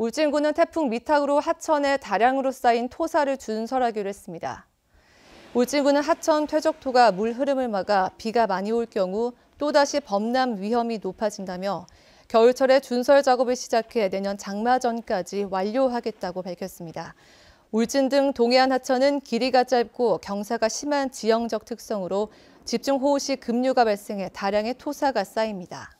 울진군은 태풍 미탁으로 하천에 다량으로 쌓인 토사를 준설하기로 했습니다. 울진군은 하천 퇴적토가 물 흐름을 막아 비가 많이 올 경우 또다시 범람 위험이 높아진다며 겨울철에 준설 작업을 시작해 내년 장마 전까지 완료하겠다고 밝혔습니다. 울진 등 동해안 하천은 길이가 짧고 경사가 심한 지형적 특성으로 집중호우 시 급류가 발생해 다량의 토사가 쌓입니다.